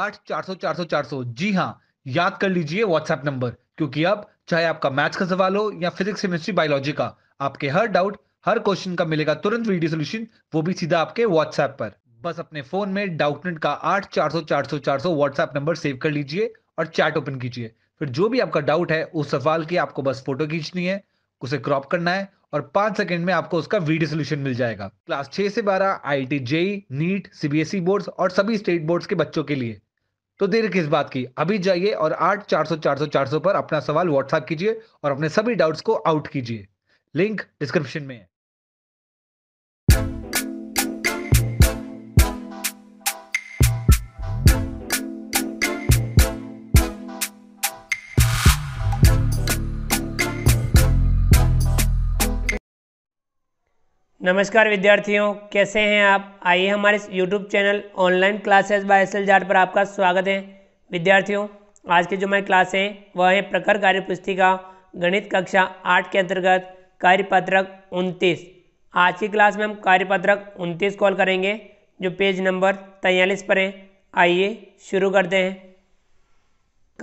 आठ चार सौ चार सौ चार सौ जी हाँ याद कर लीजिए व्हाट्सएप नंबर क्योंकि अब चाहे आपका मैथ्स का सवाल हो या फिजिक्स केमिस्ट्री बायोलॉजी का आपके हर डाउट हर क्वेश्चन का मिलेगा तुरंत वीडियो सोल्यूशन वो भी सीधा आपके व्हाट्सएप पर बस अपने फोन में डाउटनेट का आठ चार सौ चार सौ चार सौ व्हाट्सएप नंबर सेव कर लीजिए और चैट ओपन कीजिए फिर जो भी आपका डाउट है उस सवाल की आपको बस फोटो खींचनी है उसे क्रॉप करना है और पांच सेकंड में आपको उसका वीडियो सोल्यूशन मिल जाएगा क्लास छह से बारह I T JEE NEET CBSE boards और सभी स्टेट बोर्ड्स के बच्चों के लिए तो देर किस बात की अभी जाइए और आठ चार सौ चार सौ चार सौ पर अपना सवाल व्हाट्सएप कीजिए और अपने सभी डाउट्स को आउट कीजिए लिंक डिस्क्रिप्शन में है नमस्कार विद्यार्थियों कैसे हैं आप आइए हमारे YouTube channel online classes by S L Jat पर आपका स्वागत है विद्यार्थियों आज की जो मैं क्लास है वह है प्रखर कार्य पुस्तिका गणित कक्षा आठ के अंतर्गत कार्यपत्रक उनतीस आज की क्लास में हम कार्यपत्रक उनतीस कॉल करेंगे जो पेज नंबर तैयलीस पर है आइए शुरू करते हैं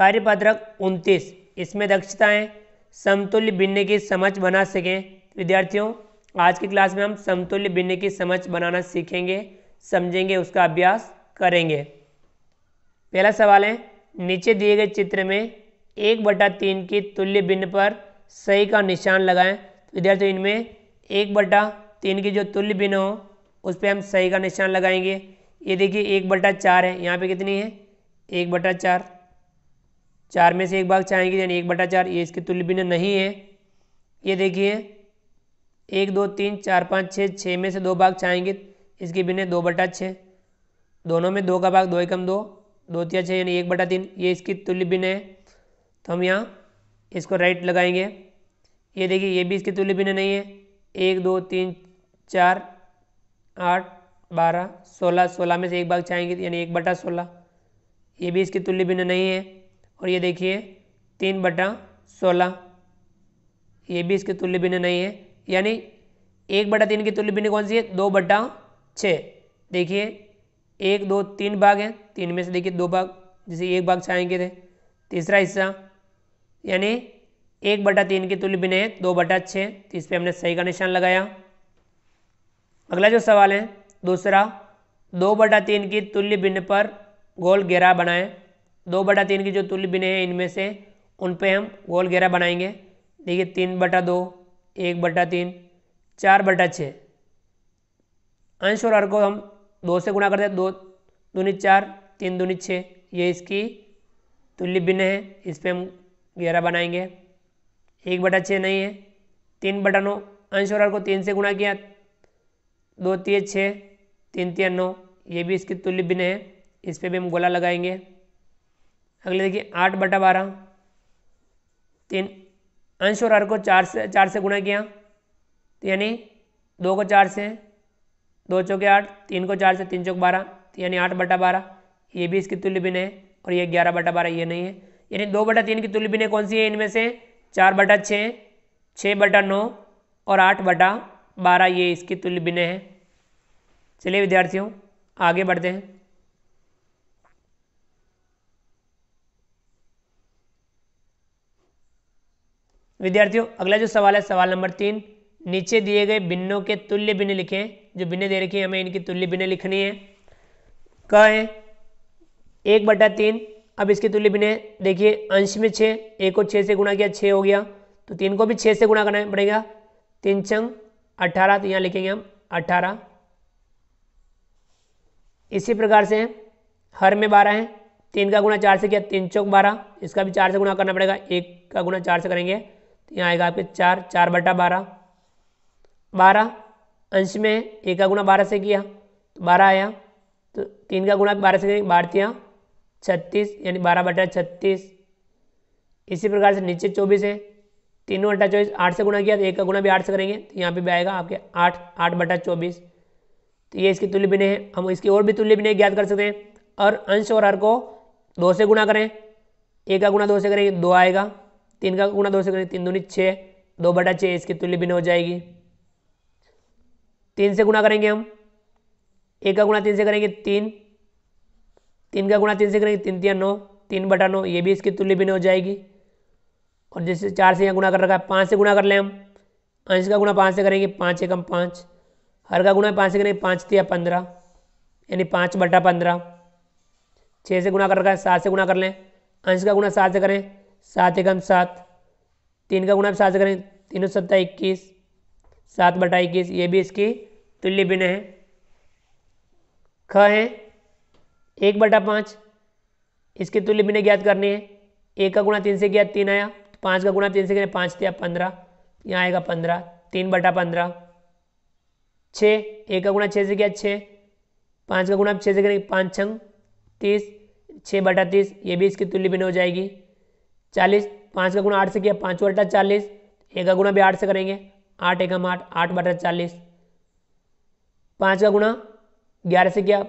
कार्यपत्रक उनतीस इसमें दक्षताएँ समतुल्य भिन्न की समझ बना सकें विद्यार्थियों आज की क्लास में हम समतुल्य बिन्न की समझ बनाना सीखेंगे समझेंगे उसका अभ्यास करेंगे पहला सवाल है नीचे दिए गए चित्र में एक बटा तीन की तुल्य बिन्न पर सही का निशान लगाएं तो विद्यार्थी इनमें एक बटा तीन की जो तुल्य बिन्न हो उस पर हम सही का निशान लगाएंगे ये देखिए एक बटा चार है यहाँ पे कितनी है एक बटा चार चार में से एक भाग चाहेंगे यानी एक बटा चार ये इसकी तुल्य बिन्न नहीं है ये देखिए एक दो तीन चार पाँच छः छः में से दो भाग चाहेंगे इसके बिने दो बटा छः दोनों में दो का भाग दो एकम दो दो तिया छः यानी एक बटा तीन ये इसकी तुल्य बिन है तो हम यहाँ इसको राइट लगाएंगे ये देखिए ये भी इसकी तुल्य बिन नहीं है एक दो तीन चार आठ बारह सोलह सोलह में से एक भाग चाहेंगे यानी एक बटा सोलह ये भी इसकी तुल्य बिन नहीं है और ये देखिए तीन बटा सोलह ये भी इसकी तुल्य बिन नहीं है यानी एक बटा तीन की तुल्य भिन्न कौन सी है दो बटा छः देखिए एक दो तीन भाग हैं तीन में से देखिए दो भाग जैसे एक भाग छाएंगे थे तीसरा हिस्सा यानी एक बटा तीन की तुल्य बिने है दो बटा छः तीस तो इस पर हमने सही का निशान लगाया अगला जो सवाल है दूसरा दो बटा तीन की तुल्य भिन्न पर गोल घेरा बनाएं दो बटा तीन की जो तुल्य बिने हैं इनमें से उन पे हम गोल घेरा बनाएंगे देखिए तीन बटा दो एक बटा तीन चार बटा छः अंश और अर्घ को हम दो से गुणा करते हैं दो दूनी चार तीन दूनी छः ये इसकी तुल्य भिन्न है इस पर हम ग्यारह बनाएंगे एक बटा छः नहीं है तीन बटा नौ अंश और अर्घ को तीन से गुणा किया दो तीय छः तीन तीन नौ ये भी इसकी तुल्य भिन्न है इस पर भी हम गोला लगाएंगे अगले देखिए आठ बटा बारह तीन अंश और हर को चार से चार से गुणा किया तो यानी दो को चार से दो चौके आठ तीन को चार से तीन चौक बारह तो यानी आठ बटा बारह ये भी इसकी तुल्य बिन है और ये ग्यारह बटा बारह ये नहीं है यानी दो बटा तीन की तुल्य बिन कौन सी है इनमें से चार बटा छः छः बटा नौ और आठ बटा बारह ये इसकी तुल्य बिन है चलिए विद्यार्थियों आगे बढ़ते हैं विद्यार्थियों अगला जो सवाल है सवाल नंबर तीन नीचे दिए गए बिन्नों के तुल्य बिन्न लिखें जो बिन्ने दे रखी है हमें इनकी तुल्य बिन्ने लिखनी है क है एक बटा तीन अब इसके तुल्य बिन्ने देखिए अंश में छः एक को छः से गुणा किया छः हो गया तो तीन को भी छः से गुणा करना पड़ेगा तीन चंग अट्ठारह तो यहाँ लिखेंगे हम अट्ठारह इसी प्रकार से हर में बारह है तीन का गुणा चार से किया तीन चौक बारह इसका भी चार से गुणा करना पड़ेगा एक का गुणा चार से करेंगे तो यहाँ आएगा आपके चार चार बटा बारह बारह अंश में एक का गुना बारह से किया तो बारह आया तो तीन का गुना बारह से करेंगे बारतियाँ छत्तीस यानी बारह बटा छत्तीस इसी प्रकार से नीचे चौबीस है तीनों बटा चौबीस आठ से गुना किया तो एक का गुना भी आठ से करेंगे तो यहाँ पे भी आएगा आपके आठ आठ बटा चौबीस तो ये इसकी तुल्य बिने हम इसकी और भी तुल्य बिने ज्ञात कर सकते हैं और अंश और हर को दो से गुना करें एक का गुना दो से करेंगे दो आएगा तीन का गुणा दो से करें तीन दूनी छः दो बटा छः इसकी तुल्य भिन्न हो जाएगी तीन से गुणा करेंगे हम एक का गुणा तीन से करेंगे तीन तीन का गुणा तीन से करेंगे तीन तीन नौ तीन बटा नौ ये भी इसकी तुल्य भिन्न हो जाएगी और जैसे चार से यहाँ गुणा कर रखा है पाँच से गुणा कर लें हम अंश का गुणा पाँच से करेंगे पाँच एकम पाँच हर का गुणा पाँच से करेंगे पाँच तिया पंद्रह यानी पाँच बटा पंद्रह छः से गुणा कर रखा है सात से गुणा कर लें अंश का गुणा सात से करें सात एकम सात तीन का गुणा सात से करें तीनों सत्ता इक्कीस सात बटा इक्कीस ये भी इसकी तुल्य भिन्न है ख है एक बटा पाँच इसकी तुल्य भिन्न ज्ञात करनी है एक का गुणा तीन से ज्ञात तीन आया तो पाँच का गुणा तीन से गया पाँच दिया पंद्रह यहाँ आएगा पंद्रह तीन बटा पंद्रह छः एक का गुणा छः से गया छः पाँच का गुणा छः से करेंगे पाँच छंग तीस छः बटा तीस ये भी इसकी तुल्य भिन्न हो जाएगी चालीस पाँच का गुणा आठ से किया पाँच बटा चालीस एक का गुणा भी आठ से करेंगे आठ एकम आठ आठ बटा चालीस पाँच का गुणा ग्यारह से किया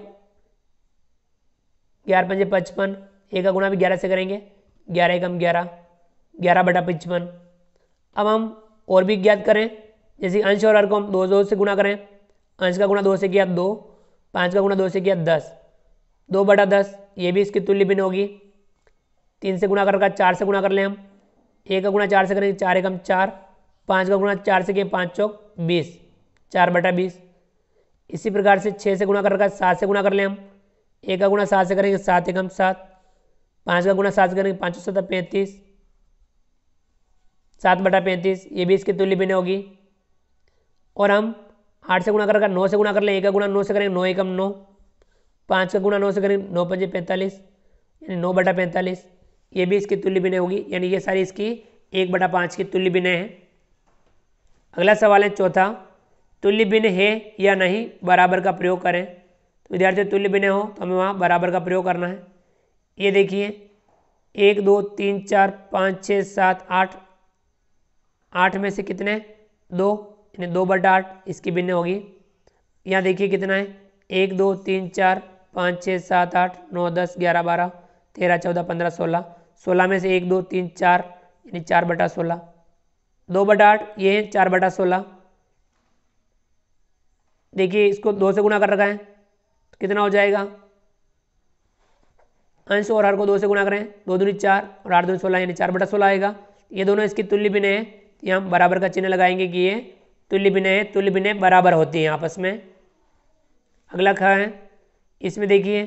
ग्यारह पंजे पचपन एक का गुणा भी ग्यारह से करेंगे ग्यारह एकम ग्यारह ग्यारह बटा पचपन अब हम और भी ज्ञात करें जैसे अंश और हर को हम दो दो से गुणा करें अंश का गुणा दो से किया दो पाँच का गुणा दो से किया दस दो बटा दस ये भी इसकी तुल्य भिन्न होगी तीन से गुणा कर चार से गुणा कर लें हम एक का गुणा चार से करेंगे चार एकम चार पाँच का गुणा चार से किए पाँच चौक बीस चार बटा बीस इसी प्रकार से छः से गुणा कर रखा सात से गुणा कर लें हम एक का गुणा सात से करेंगे सात एकम सात पाँच का गुणा सात से करेंगे पाँच सौ पैंतीस सात बटा पैंतीस ये भी इसकी तुल्य भिन्न होगी और हम आठ से गुणा कर रखा नौ से गुणा कर लें एक का गुणा नौ से करेंगे नौ एकम नौ पाँच का गुणा नौ से करेंगे नौ पंजे पैंतालीस यानी नौ बटा पैंतालीस ये भी इसकी तुल्य विनय होगी यानी ये सारी इसकी एक बटा पाँच की तुल्य विनय है अगला सवाल है चौथा तुल्य बिन है या नहीं बराबर का प्रयोग करें तो विद्यार्थी तुल्य बिनय हो तो हमें वहाँ बराबर का प्रयोग करना है ये देखिए एक दो तीन चार पाँच छः सात आठ आठ में से कितने दो यानी दो बटा आठ इसकी बिन्य होगी यहाँ देखिए कितना है एक दो तीन चार पाँच छः सात आठ नौ दस ग्यारह बारह तेरह चौदह पंद्रह सोलह सोलह में से एक दो तीन चार यानी चार बटा सोलह दो बटा आठ ये है चार बटा सोलह देखिए इसको दो से गुणा कर रखा है तो कितना हो जाएगा अंश और हर को दो से गुणा करें दो दूनी चार और आठ दूनी सोलह यानी चार बटा सोलह आएगा ये दोनों इसकी तुल्य बिने है तो यहाँ हम बराबर का चिन्ह लगाएंगे कि ये तुल्य विनय है तुल्य विनय बराबर होती है आपस में अगला खा है इसमें देखिए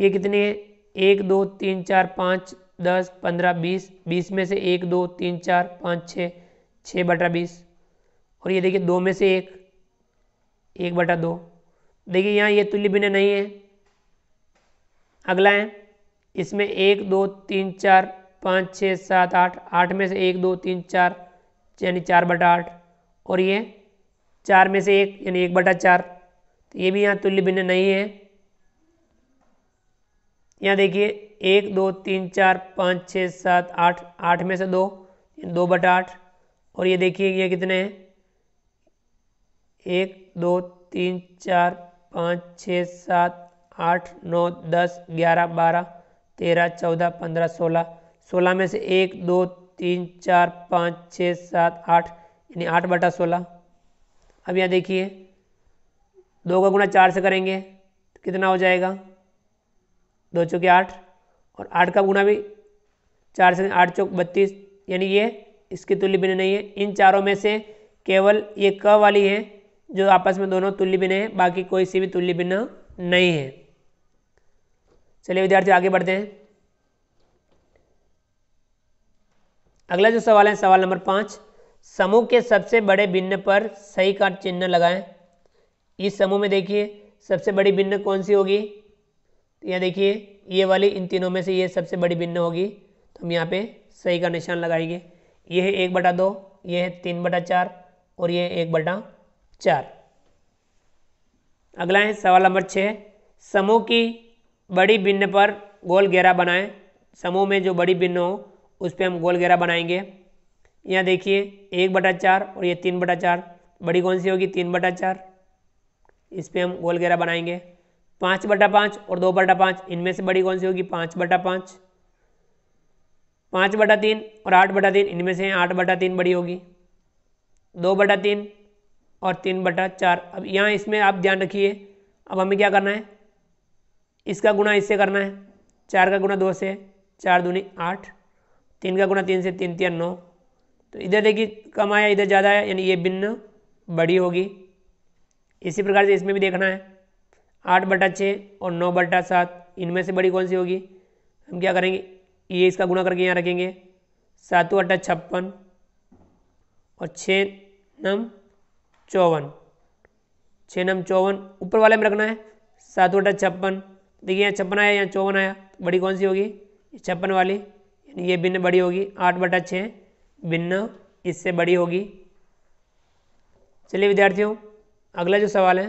ये कितनी है एक दो तीन चार पाँच दस पंद्रह बीस बीस में से एक दो तीन चार पाँच छः छः बटा बीस और ये देखिए दो में से एक एक बटा दो देखिए यहाँ ये तुल्य बिना नहीं है अगला है इसमें एक दो तीन चार पाँच छः सात आठ आठ में से एक दो तीन चार यानी चार बटा आठ और ये चार में से एक यानी एक बटा चार तो ये भी यहाँ तुल्य भिन्न नहीं है यहाँ देखिए एक दो तीन चार पाँच छः सात आठ आठ में से दो दो बटा आठ और ये देखिए ये कितने हैं एक दो तीन चार पाँच छः सात आठ नौ दस ग्यारह बारह तेरह चौदह पंद्रह सोलह सोलह में से एक दो तीन चार पाँच छः सात आठ यानी आठ बटा सोलह अब यहाँ देखिए दो का गुणा चार से करेंगे तो कितना हो जाएगा दो चौके आठ और आठ का गुना भी चार से आठ चौक बत्तीस यानी ये इसकी तुल्य भिन्न नहीं है इन चारों में से केवल ये क वाली है जो आपस में दोनों तुल्य भिन्न है बाकी कोई सी भी तुल्य भिन्न नहीं है चलिए विद्यार्थी आगे बढ़ते हैं अगला जो सवाल है सवाल नंबर पाँच समूह के सबसे बड़े भिन्न पर सही का चिन्ह लगाएं इस समूह में देखिए सबसे बड़ी भिन्न कौन सी होगी यहाँ देखिए ये वाली इन तीनों में से ये सबसे बड़ी भिन्न होगी तो हम यहाँ पे सही का निशान लगाएंगे ये है एक बटा दो ये है तीन बटा चार और ये एक बटा चार अगला है सवाल नंबर छः समूह की बड़ी भिन्न पर गोल घेरा बनाएं समूह में जो बड़ी भिन्न हो उस पर हम गोल घेरा बनाएंगे यहाँ देखिए एक बटा चार और ये तीन बटा चार बड़ी कौन सी होगी तीन बटा चार इस पर हम गोल घेरा बनाएंगे पाँच बटा पाँच और दो बटा पाँच इनमें से बड़ी कौन सी होगी पाँच बटा पाँच पाँच बटा तीन और आठ बटा तीन इनमें से आठ बटा तीन बड़ी होगी दो बटा तीन और तीन बटा चार अब यहाँ इसमें आप ध्यान रखिए अब हमें क्या करना है इसका गुणा इससे करना है चार का गुणा दो से चार दूनी आठ तीन का गुणा तीन से तीन तीन नौ तो इधर देखिए कम आया इधर ज़्यादा आया यानी ये भिन्न बड़ी होगी इसी प्रकार से इसमें भी देखना है आठ बटा छः और नौ बटा सात इनमें से बड़ी कौन सी होगी हम क्या करेंगे ये इसका गुना करके यहाँ रखेंगे सातों अट्ठा छप्पन और छः नम चौवन छः नम चौवन ऊपर वाले में रखना है सातों अट्ठा छप्पन देखिए यहाँ छप्पन आया यहाँ चौवन आया तो बड़ी कौन सी होगी छप्पन वाली यानी ये भिन्न बड़ी होगी आठ बटा छः भिन्न इससे बड़ी होगी चलिए विद्यार्थियों अगला जो सवाल है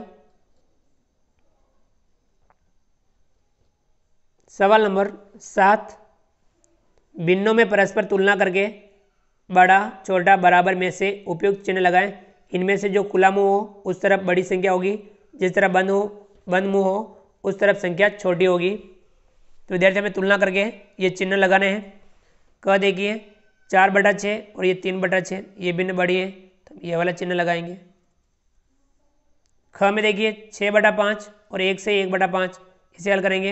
सवाल नंबर सात भिन्नों में परस्पर तुलना करके बड़ा छोटा बराबर में से उपयुक्त चिन्ह लगाएं इनमें से जो खुला मुँह हो उस तरफ बड़ी संख्या होगी जिस तरफ बंद हो बंद मुँह हो उस तरफ संख्या छोटी होगी तो विद्यार्थी हमें तुलना करके ये चिन्ह लगाने हैं कह देखिए चार बटा छः और ये तीन बटा छः ये भिन्न बड़ी है तो ये वाला चिन्ह लगाएंगे ख में देखिए छः बटा पाँच और एक से एक बटा पाँच इसे हल करेंगे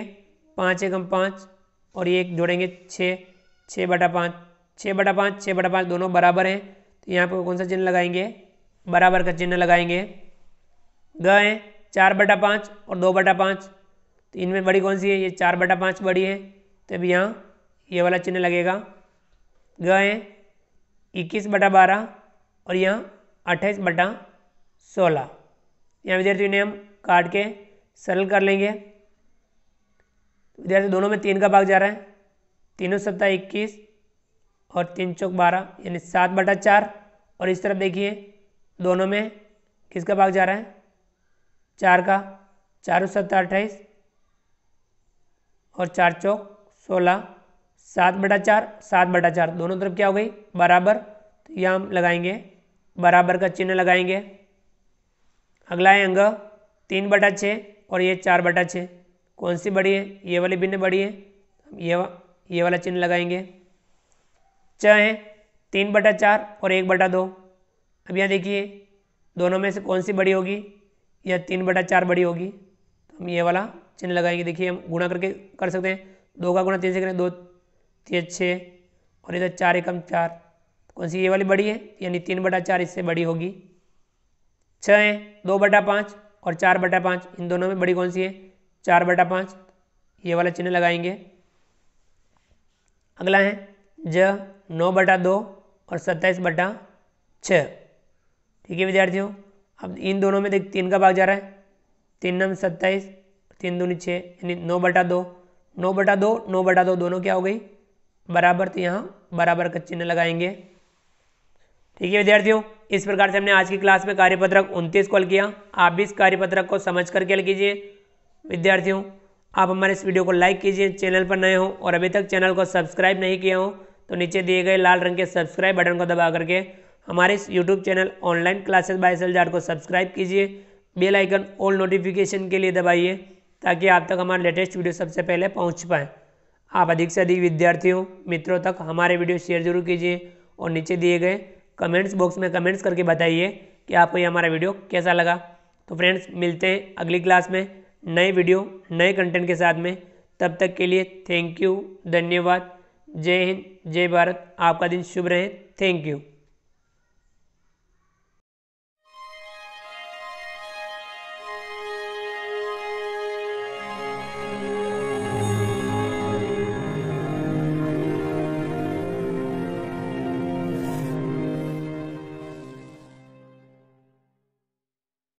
पाँच एकम पाँच और ये एक जोड़ेंगे छः छः बटा पाँच छः बटा पाँच छः बटा पाँच दोनों बराबर हैं तो यहाँ पर कौन सा चिन्ह लगाएंगे बराबर का चिन्ह लगाएंगे गए चार बटा पाँच और दो बटा पाँच तो इनमें बड़ी कौन सी है ये चार बटा पाँच बड़ी है तो यहाँ ये वाला चिन्ह लगेगा गए इक्कीस बटा बारह और यहाँ अट्ठाईस बटा सोलह यहाँ विद्यार्थियों ने हम काट के सरल कर लेंगे विद्यार्थी दोनों में तीन का भाग जा रहा है तीनों सत्ता इक्कीस और तीन चौक बारह यानी सात बटा चार और इस तरफ देखिए दोनों में किसका भाग जा रहा है चार का चारों सत्ता अट्ठाईस और चार चौक सोलह सात बटा चार सात बटा चार दोनों तरफ क्या हो गई बराबर तो यह हम लगाएंगे बराबर का चिन्ह लगाएंगे अगला है अंग तीन बटा छः और ये चार बटा छः कौन सी बड़ी है ये वाली भिन्न बड़ी है ये वा, ये वाला चिन्ह लगाएंगे च है तीन बटा चार और एक बटा दो अब यहाँ देखिए दोनों में से कौन सी बड़ी होगी या तीन बटा चार बड़ी होगी तो हम ये वाला चिन्ह लगाएंगे देखिए हम गुणा करके कर सकते हैं दो का गुणा तीन से करें दो तीन छः और इधर चार एकम चार तो कौन सी ये वाली बड़ी है यानी तीन बटा चार इससे बड़ी होगी छः है दो बटा पाँच और चार बटा पाँच इन दोनों में बड़ी कौन सी है चार बटा पाँच ये वाला चिन्ह लगाएंगे अगला है ज नौ बटा दो और सत्ताईस बटा छ ठीक है विद्यार्थियों अब इन दोनों में देख तीन का भाग जा रहा है तीन नम सत्ताईस तीन दूनी छः यानी नौ बटा दो नौ बटा दो नौ बटा दो दोनों क्या हो गई बराबर तो यहाँ बराबर का चिन्ह लगाएंगे ठीक है विद्यार्थियों इस प्रकार से हमने आज की क्लास में कार्यपत्रक उनतीस को हल किया आप भी इस कार्यपत्रक को समझ कर के हल कीजिए विद्यार्थियों आप हमारे इस वीडियो को लाइक कीजिए चैनल पर नए हो और अभी तक चैनल को सब्सक्राइब नहीं किया हो तो नीचे दिए गए लाल रंग के सब्सक्राइब बटन को दबा करके हमारे इस YouTube channel online classes by सेल जाट को सब्सक्राइब कीजिए बेल आइकन ऑल नोटिफिकेशन के लिए दबाइए ताकि आप तक हमारे लेटेस्ट वीडियो सबसे पहले पहुँच पाए आप अधिक से अधिक विद्यार्थियों मित्रों तक हमारे वीडियो शेयर जरूर कीजिए और नीचे दिए गए कमेंट्स बॉक्स में कमेंट्स करके बताइए कि आपको ये हमारा वीडियो कैसा लगा तो फ्रेंड्स मिलते हैं अगली क्लास में नए वीडियो नए कंटेंट के साथ में तब तक के लिए थैंक यू धन्यवाद जय हिंद जय भारत आपका दिन शुभ रहे थैंक यू